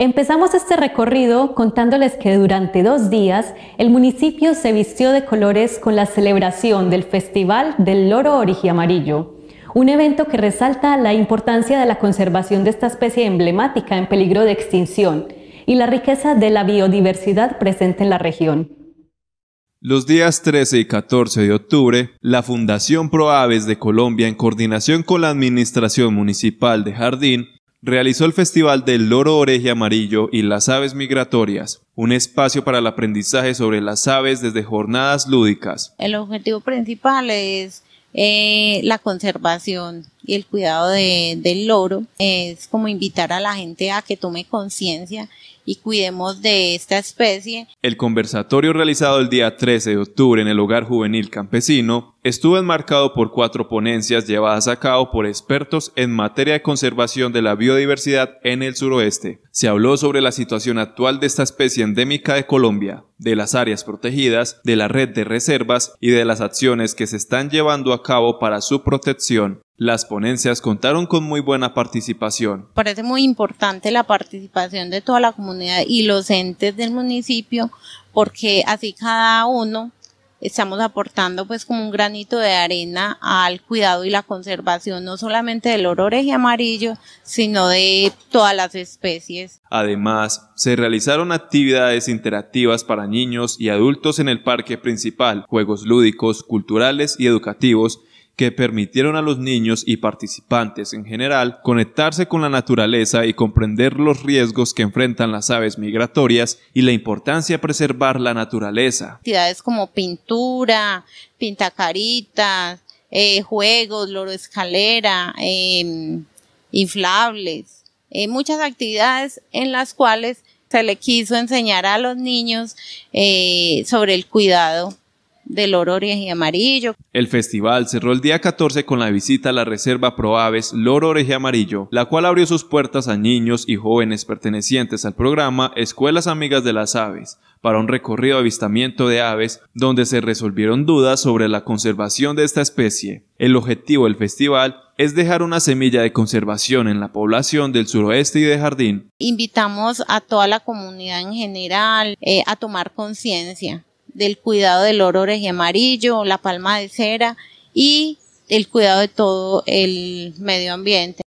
Empezamos este recorrido contándoles que durante dos días el municipio se vistió de colores con la celebración del Festival del Loro Amarillo, un evento que resalta la importancia de la conservación de esta especie emblemática en peligro de extinción y la riqueza de la biodiversidad presente en la región. Los días 13 y 14 de octubre, la Fundación ProAves de Colombia, en coordinación con la Administración Municipal de Jardín, realizó el Festival del Loro Oreje Amarillo y las Aves Migratorias, un espacio para el aprendizaje sobre las aves desde jornadas lúdicas. El objetivo principal es eh, la conservación y el cuidado del loro. Es como invitar a la gente a que tome conciencia y cuidemos de esta especie. El conversatorio realizado el día 13 de octubre en el Hogar Juvenil Campesino estuvo enmarcado por cuatro ponencias llevadas a cabo por expertos en materia de conservación de la biodiversidad en el suroeste. Se habló sobre la situación actual de esta especie endémica de Colombia, de las áreas protegidas, de la red de reservas y de las acciones que se están llevando a cabo para su protección. Las ponencias contaron con muy buena participación. Parece muy importante la participación de toda la comunidad y los entes del municipio porque así cada uno estamos aportando pues como un granito de arena al cuidado y la conservación no solamente del oro y amarillo, sino de todas las especies. Además, se realizaron actividades interactivas para niños y adultos en el parque principal, juegos lúdicos, culturales y educativos que permitieron a los niños y participantes en general conectarse con la naturaleza y comprender los riesgos que enfrentan las aves migratorias y la importancia de preservar la naturaleza. Actividades como pintura, pintacaritas, eh, juegos, loro escalera, em, inflables, eh, muchas actividades en las cuales se le quiso enseñar a los niños eh, sobre el cuidado del amarillo. El festival cerró el día 14 con la visita a la reserva Aves Loro Oreje Amarillo, la cual abrió sus puertas a niños y jóvenes pertenecientes al programa Escuelas Amigas de las Aves, para un recorrido de avistamiento de aves donde se resolvieron dudas sobre la conservación de esta especie. El objetivo del festival es dejar una semilla de conservación en la población del suroeste y de jardín. Invitamos a toda la comunidad en general eh, a tomar conciencia del cuidado del oro y amarillo, la palma de cera y el cuidado de todo el medio ambiente.